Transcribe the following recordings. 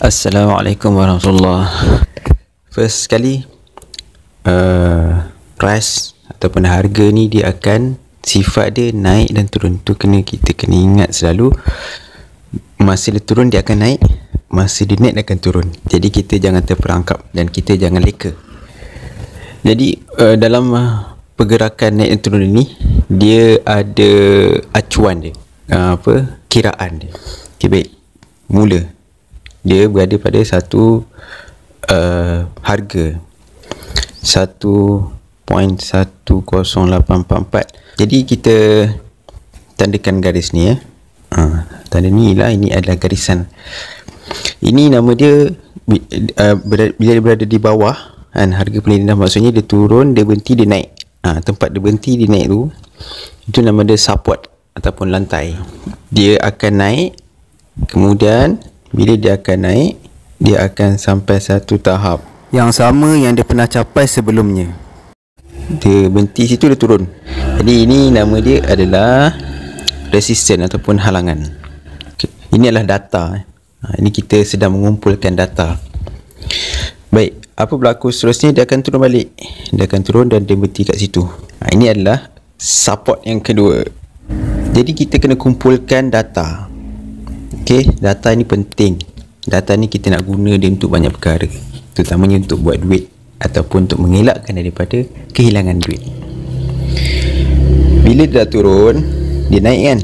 Assalamualaikum warahmatullahi First sekali uh, Price Ataupun harga ni dia akan Sifat dia naik dan turun Tu kena kita kena ingat selalu Masa dia turun dia akan naik Masa dia naik dia akan turun Jadi kita jangan terperangkap Dan kita jangan leka Jadi uh, dalam uh, Pergerakan naik dan turun ni Dia ada acuan dia uh, Apa? Kiraan dia Okay baik Mula dia berada pada satu uh, harga 1.10844 jadi kita tandakan garis ni ya eh. uh, tanda ni lah ini adalah garisan ini nama dia uh, bila dia berada di bawah kan harga pelindah maksudnya dia turun dia berhenti dia naik uh, tempat dia berhenti dia naik tu itu nama dia support ataupun lantai dia akan naik kemudian bila dia akan naik dia akan sampai satu tahap yang sama yang dia pernah capai sebelumnya dia berhenti situ dia turun jadi ini nama dia adalah resisten ataupun halangan Okay, ini adalah data eh. ha, ini kita sedang mengumpulkan data baik apa berlaku seterusnya dia akan turun balik dia akan turun dan dia berhenti kat situ ha, ini adalah support yang kedua jadi kita kena kumpulkan data Okay, data ni penting. Data ni kita nak guna dia untuk banyak perkara. Terutamanya untuk buat duit ataupun untuk mengelakkan daripada kehilangan duit. Bila dia dah turun, dia naik kan?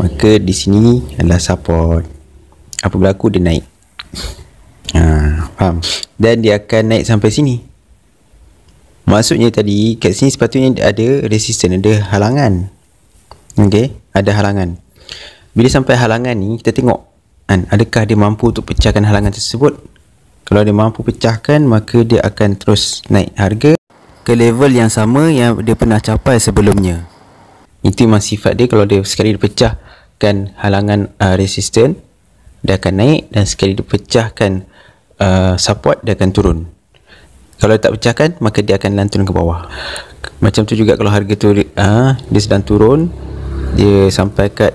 Maka di sini adalah support. Apa berlaku dia naik. Ha, faham? Dan dia akan naik sampai sini. Maksudnya tadi kat sini sepatutnya ada resistance, ada halangan. Okey, ada halangan. Bila sampai halangan ni kita tengok kan adakah dia mampu untuk pecahkan halangan tersebut? Kalau dia mampu pecahkan maka dia akan terus naik harga ke level yang sama yang dia pernah capai sebelumnya. Itu memang sifat dia kalau dia sekali dia pecahkan halangan uh, resisten dia akan naik dan sekali dia pecahkan uh, support dia akan turun. Kalau tak pecahkan maka dia akan lantun ke bawah. Macam tu juga kalau harga tu uh, dia sedang turun dia sampai kat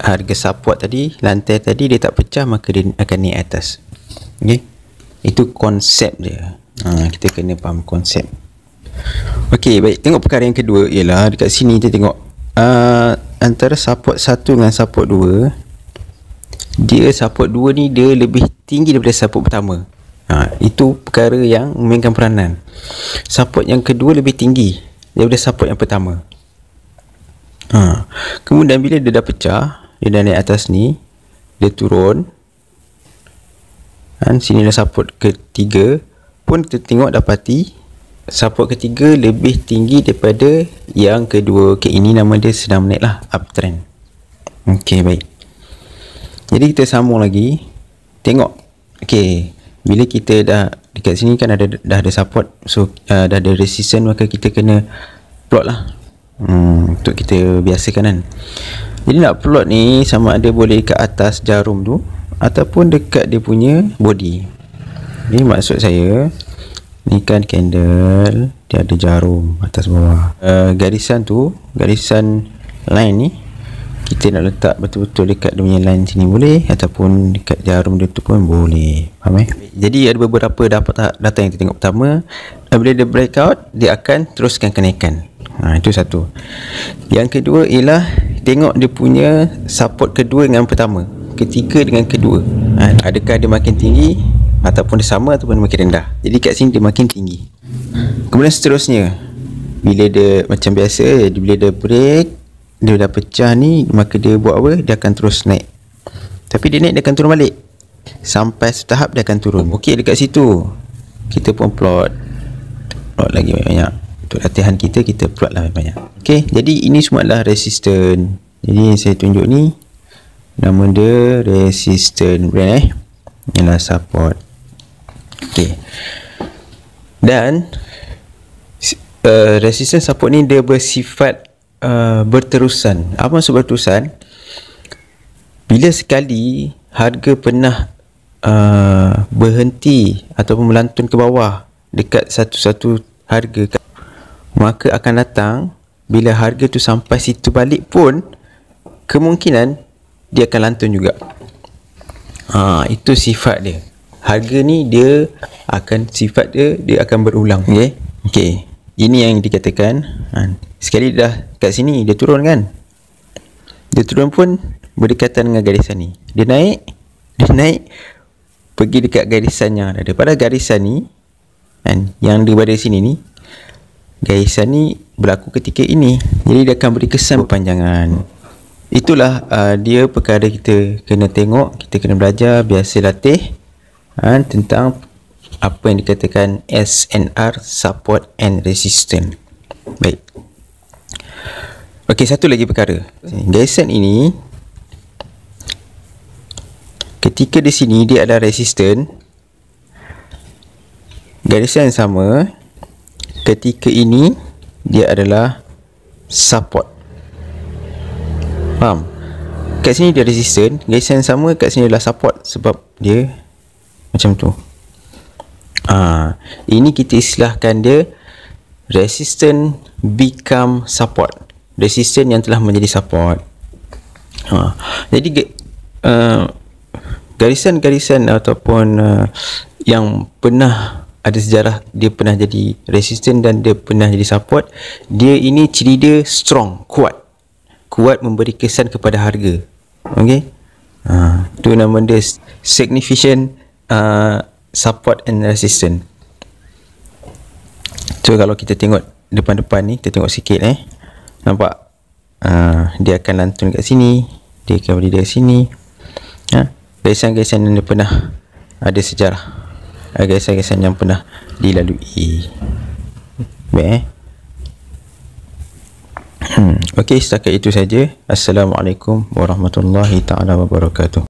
harga support tadi lantai tadi dia tak pecah maka dia akan naik atas ok itu konsep dia ha, kita kena faham konsep ok baik tengok perkara yang kedua ialah dekat sini kita tengok uh, antara support 1 dengan support 2 dia support 2 ni dia lebih tinggi daripada support pertama ha, itu perkara yang memainkan peranan support yang kedua lebih tinggi daripada support yang pertama Ha. Kemudian bila dia dah pecah, dia dah naik atas ni, dia turun. Dan sini dah support ketiga. Pun kita tengok dapati support ketiga lebih tinggi daripada yang kedua. Okay, ini nama dia sedang naik lah, uptrend. Okay, baik. Jadi kita sambung lagi. Tengok. Okay, bila kita dah dekat sini kan ada dah ada support so uh, dah ada resistance maka kita kena plot lah hmm, untuk kita biasakan kan jadi nak plot ni sama ada boleh ke atas jarum tu ataupun dekat dia punya body ni maksud saya ni kan candle dia ada jarum atas bawah uh, garisan tu garisan line ni kita nak letak betul-betul dekat dia punya line sini boleh ataupun dekat jarum dia tu pun boleh faham eh jadi ada beberapa data, data yang kita tengok pertama bila dia breakout dia akan teruskan kenaikan ha, itu satu yang kedua ialah tengok dia punya support kedua dengan pertama ketiga dengan kedua ha, adakah dia makin tinggi ataupun dia sama ataupun dia makin rendah jadi kat sini dia makin tinggi kemudian seterusnya bila dia macam biasa bila dia break dia dah pecah ni maka dia buat apa dia akan terus naik tapi dia naik dia akan turun balik sampai setahap dia akan turun ok dekat situ kita pun plot plot lagi banyak-banyak untuk latihan kita kita plotlah banyak-banyak. Okey, jadi ini semua adalah resistant. Jadi saya tunjuk ni nama dia resistant brand eh. Ini support. Okey. Dan uh, resistant support ni dia bersifat uh, berterusan. Apa maksud berterusan? Bila sekali harga pernah uh, berhenti ataupun melantun ke bawah dekat satu-satu harga maka akan datang bila harga tu sampai situ balik pun kemungkinan dia akan lantun juga ha, itu sifat dia harga ni dia akan sifat dia dia akan berulang okey okey ini yang dikatakan ha, sekali dah kat sini dia turun kan dia turun pun berdekatan dengan garisan ni dia naik dia naik pergi dekat garisan yang ada pada garisan ni kan yang di pada sini ni gaisan ni berlaku ketika ini jadi dia akan beri kesan perpanjangan itulah uh, dia perkara kita kena tengok kita kena belajar biasa latih uh, tentang apa yang dikatakan SNR support and resistance baik ok satu lagi perkara gaisan ini ketika di sini dia ada resistance garisan sama ketika ini dia adalah support faham kat sini dia resistant resistance sama kat sini adalah support sebab dia macam tu ha. ini kita istilahkan dia resistant become support resistant yang telah menjadi support ha. jadi uh, garisan-garisan ataupun uh, yang pernah ada sejarah dia pernah jadi resistant dan dia pernah jadi support dia ini ciri dia strong kuat kuat memberi kesan kepada harga okey uh, ha, tu nama dia significant uh, support and resistant so kalau kita tengok depan-depan ni kita tengok sikit eh nampak uh, dia akan lantun kat sini dia akan berdiri kat sini ha uh, gesan-gesan yang dia pernah ada sejarah agresan-agresan yang pernah dilalui baik eh hmm, Okey setakat itu saja Assalamualaikum warahmatullahi taala wabarakatuh